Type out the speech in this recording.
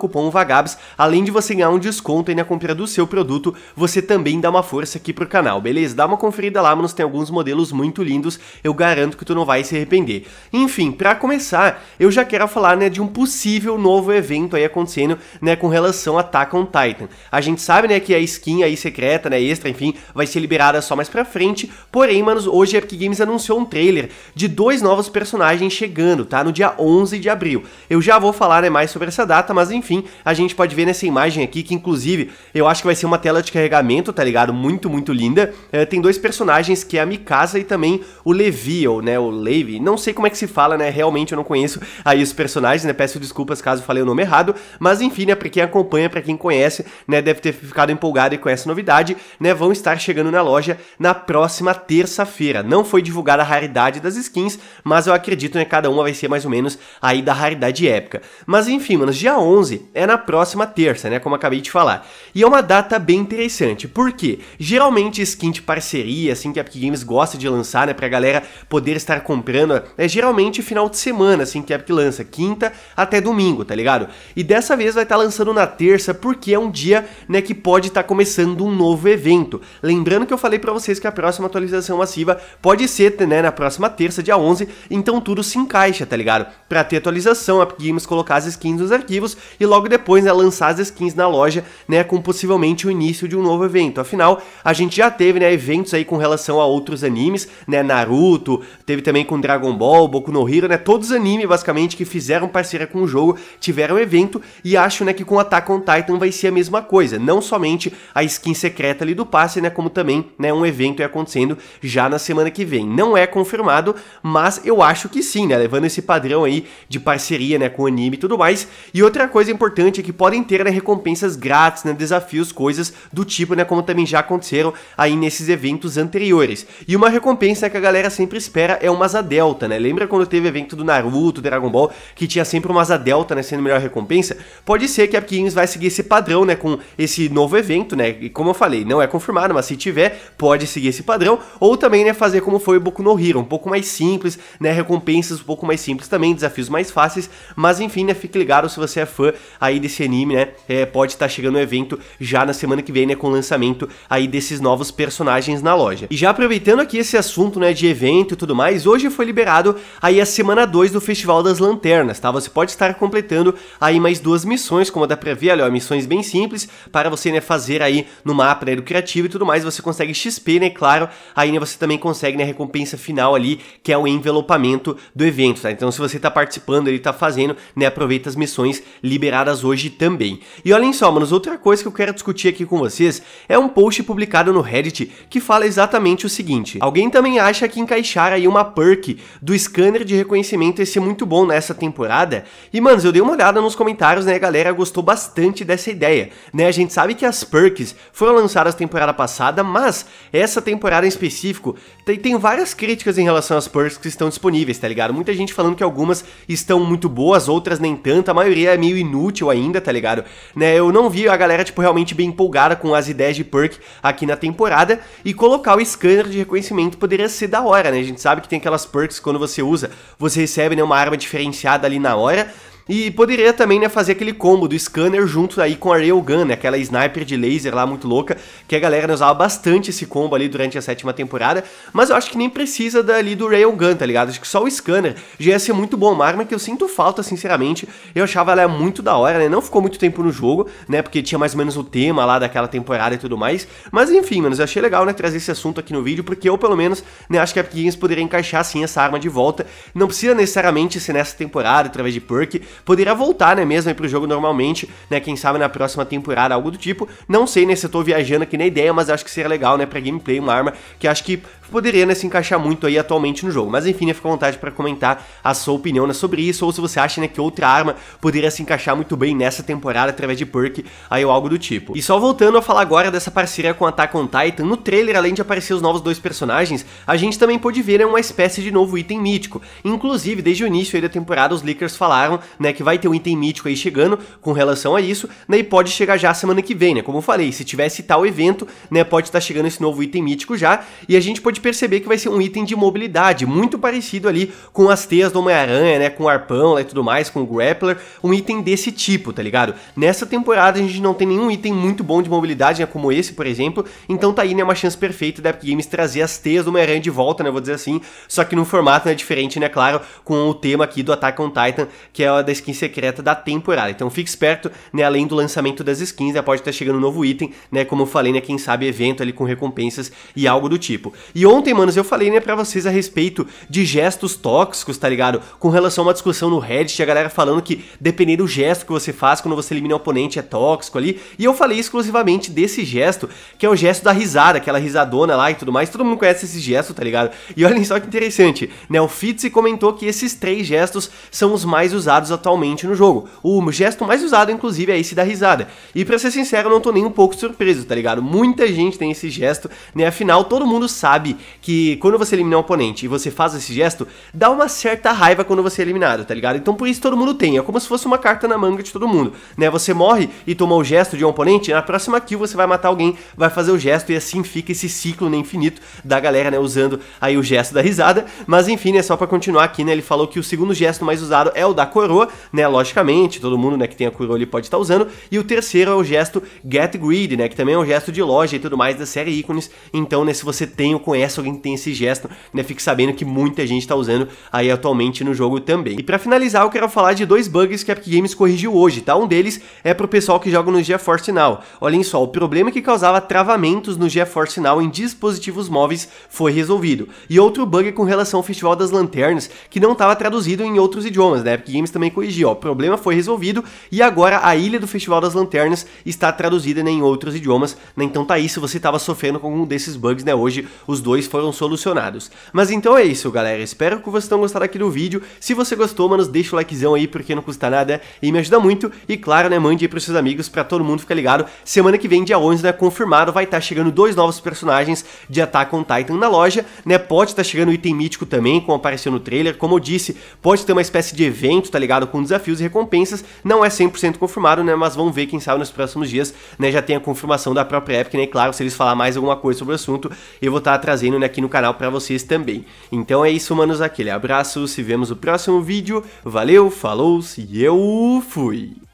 cupom VAGABS, além de você ganhar um desconto aí na compra do seu produto, você também dá uma força aqui pro canal, beleza? Dá uma conferida lá, mas tem alguns modelos muito lindos, eu garanto que tu não vai se arrepender. Enfim, para começar, eu já quero falar, né, de um possível novo evento aí acontecendo, né, com relação a Attack on Titan. A gente sabe, né, que a skin aí secreta, né, extra, enfim, vai ser liberada só mais pra frente, porém, manos, hoje a Epic Games anunciou um trailer de dois novos personagens chegando, tá, no dia 11 de abril. Eu já vou falar, né, mais sobre essa data, mas enfim, enfim, a gente pode ver nessa imagem aqui, que inclusive eu acho que vai ser uma tela de carregamento, tá ligado? Muito, muito linda. É, tem dois personagens, que é a Mikasa e também o Levi, ou né, o Levi, não sei como é que se fala, né? Realmente eu não conheço aí os personagens, né? Peço desculpas caso falei o nome errado, mas enfim, né, pra quem acompanha, pra quem conhece, né, deve ter ficado empolgado e com essa novidade, né, vão estar chegando na loja na próxima terça-feira. Não foi divulgada a raridade das skins, mas eu acredito, né, cada uma vai ser mais ou menos aí da raridade épica. Mas enfim, mano, dia 11 é na próxima terça, né? Como acabei de falar. E é uma data bem interessante, porque geralmente skin de parceria, assim, que a Epic Games gosta de lançar, né? Pra galera poder estar comprando, é geralmente final de semana, assim, que a Epic lança, quinta até domingo, tá ligado? E dessa vez vai estar tá lançando na terça, porque é um dia, né, que pode estar tá começando um novo evento. Lembrando que eu falei para vocês que a próxima atualização massiva pode ser, né, na próxima terça, dia 11, então tudo se encaixa, tá ligado? Pra ter atualização, a Epic Games colocar as skins nos arquivos e logo depois né, lançar as skins na loja, né, com possivelmente o início de um novo evento. Afinal, a gente já teve né, eventos aí com relação a outros animes, né, Naruto, teve também com Dragon Ball, Boku no Hero, né, todos os animes basicamente que fizeram parceria com o jogo tiveram evento e acho né, que com Attack on Titan vai ser a mesma coisa, não somente a skin secreta ali do passe, né, como também né, um evento acontecendo já na semana que vem. Não é confirmado, mas eu acho que sim, né, levando esse padrão aí de parceria né, com o anime e tudo mais. E outra coisa importante é que podem ter né, recompensas grátis, né, desafios, coisas do tipo, né, como também já aconteceram aí nesses eventos anteriores. E uma recompensa que a galera sempre espera é uma asa delta, né? Lembra quando teve evento do Naruto, Dragon Ball, que tinha sempre uma asa delta, né, sendo a melhor recompensa? Pode ser que a Epic vai seguir esse padrão, né, com esse novo evento, né? E como eu falei, não é confirmado, mas se tiver, pode seguir esse padrão, ou também, né, fazer como foi o Boku no Hero, um pouco mais simples, né, recompensas um pouco mais simples também, desafios mais fáceis, mas enfim, né, fique ligado se você é fã aí desse anime, né? É, pode estar tá chegando o evento já na semana que vem, né? Com o lançamento aí desses novos personagens na loja. E já aproveitando aqui esse assunto, né? De evento e tudo mais, hoje foi liberado aí a semana 2 do Festival das Lanternas, tá? Você pode estar completando aí mais duas missões, como dá pra ver ali, ó, missões bem simples para você, né? Fazer aí no mapa né, do criativo e tudo mais, você consegue XP, né? Claro, aí né, você também consegue, né? A recompensa final ali, que é o envelopamento do evento, tá? Então, se você tá participando, ele tá fazendo, né? Aproveita as missões liberadas hoje também. E olhem só, manos, outra coisa que eu quero discutir aqui com vocês é um post publicado no Reddit que fala exatamente o seguinte. Alguém também acha que encaixar aí uma perk do scanner de reconhecimento ia ser muito bom nessa temporada? E, manos, eu dei uma olhada nos comentários, né, a galera gostou bastante dessa ideia, né? A gente sabe que as perks foram lançadas temporada passada, mas essa temporada em específico tem, tem várias críticas em relação às perks que estão disponíveis, tá ligado? Muita gente falando que algumas estão muito boas, outras nem tanto, a maioria é meio inútil útil ainda, tá ligado? Né, eu não vi a galera, tipo, realmente bem empolgada com as ideias de perk aqui na temporada e colocar o scanner de reconhecimento poderia ser da hora, né? A gente sabe que tem aquelas perks quando você usa, você recebe né, uma arma diferenciada ali na hora, e poderia também, né, fazer aquele combo do scanner junto aí com a Railgun, né, aquela sniper de laser lá muito louca, que a galera né, usava bastante esse combo ali durante a sétima temporada, mas eu acho que nem precisa dali do Railgun, tá ligado? Acho que só o scanner já ia ser muito bom, uma arma que eu sinto falta, sinceramente, eu achava ela muito da hora, né, não ficou muito tempo no jogo, né, porque tinha mais ou menos o tema lá daquela temporada e tudo mais, mas enfim, mano, eu achei legal, né, trazer esse assunto aqui no vídeo, porque eu, pelo menos, né, acho que a Epic Games poderia encaixar, assim, essa arma de volta, não precisa necessariamente ser nessa temporada, através de perk, poderá voltar, né, mesmo aí pro jogo normalmente, né, quem sabe na próxima temporada, algo do tipo. Não sei, né, se eu tô viajando aqui na ideia, mas acho que seria legal, né, pra gameplay, uma arma que acho que poderia né, se encaixar muito aí atualmente no jogo. Mas enfim, né, fica à vontade para comentar a sua opinião né, sobre isso, ou se você acha né, que outra arma poderia se encaixar muito bem nessa temporada através de perk aí ou algo do tipo. E só voltando a falar agora dessa parceria com Attack on Titan, no trailer, além de aparecer os novos dois personagens, a gente também pôde ver né, uma espécie de novo item mítico. Inclusive, desde o início aí da temporada, os leakers falaram né, que vai ter um item mítico aí chegando com relação a isso, né, e pode chegar já semana que vem, né? Como eu falei, se tivesse tal evento, né, pode estar tá chegando esse novo item mítico já, e a gente pode pode perceber que vai ser um item de mobilidade, muito parecido ali com as teias do Homem-Aranha, né, com o arpão lá e tudo mais, com o grappler, um item desse tipo, tá ligado? Nessa temporada a gente não tem nenhum item muito bom de mobilidade, né, como esse, por exemplo, então tá aí, né, uma chance perfeita da Epic Games trazer as teias do Homem-Aranha de volta, né, vou dizer assim, só que num formato, né, diferente, né, claro, com o tema aqui do Attack on Titan, que é a da skin secreta da temporada. Então fique esperto, né, além do lançamento das skins, né, pode estar tá chegando um novo item, né, como eu falei, né, quem sabe evento ali com recompensas e algo do tipo. E ontem, manos, eu falei, né, pra vocês a respeito de gestos tóxicos, tá ligado? Com relação a uma discussão no Reddit, a galera falando que dependendo do gesto que você faz quando você elimina o um oponente é tóxico ali. E eu falei exclusivamente desse gesto, que é o gesto da risada, aquela risadona lá e tudo mais. Todo mundo conhece esse gesto, tá ligado? E olhem só que interessante, né? O Fitz comentou que esses três gestos são os mais usados atualmente no jogo. O gesto mais usado, inclusive, é esse da risada. E pra ser sincero, eu não tô nem um pouco surpreso, tá ligado? Muita gente tem esse gesto, né? Afinal, todo mundo sabe que quando você elimina um oponente e você faz esse gesto, dá uma certa raiva quando você é eliminado, tá ligado? Então por isso todo mundo tem, é como se fosse uma carta na manga de todo mundo, né? Você morre e toma o gesto de um oponente, na próxima kill você vai matar alguém, vai fazer o gesto e assim fica esse ciclo né, infinito da galera, né, usando aí o gesto da risada, mas enfim, né, só para continuar aqui, né, ele falou que o segundo gesto mais usado é o da coroa, né, logicamente, todo mundo, né, que tem a coroa ele pode estar tá usando, e o terceiro é o gesto Get Greed, né, que também é um gesto de loja e tudo mais da série ícones, então, né, se você tem o Coen conhece alguém que tem esse gesto, né? Fique sabendo que muita gente tá usando aí atualmente no jogo também. E para finalizar, eu quero falar de dois bugs que a Epic Games corrigiu hoje, tá? Um deles é pro pessoal que joga no GeForce Now. Olhem só, o problema é que causava travamentos no GeForce Now em dispositivos móveis foi resolvido. E outro bug é com relação ao Festival das Lanternas, que não estava traduzido em outros idiomas, né? A Epic Games também corrigiu, ó. O problema foi resolvido e agora a ilha do Festival das Lanternas está traduzida né, em outros idiomas, né? Então tá aí, se você estava sofrendo com um desses bugs, né? Hoje os dois dois foram solucionados. Mas então é isso, galera. Espero que vocês tenham gostado aqui do vídeo. Se você gostou, mano, deixa o likezão aí, porque não custa nada e me ajuda muito. E claro, né, mande aí pros seus amigos, pra todo mundo ficar ligado. Semana que vem, dia 11, né, confirmado, vai estar tá chegando dois novos personagens de Attack on Titan na loja, né, pode estar tá chegando item mítico também, como apareceu no trailer. Como eu disse, pode ter uma espécie de evento, tá ligado, com desafios e recompensas. Não é 100% confirmado, né, mas vamos ver, quem sabe, nos próximos dias, né, já tem a confirmação da própria Epic, né, e claro, se eles falar mais alguma coisa sobre o assunto, eu vou estar tá trazendo trazendo né, aqui no canal para vocês também. Então é isso, manos, aquele abraço, se vemos no próximo vídeo, valeu, falou e eu fui!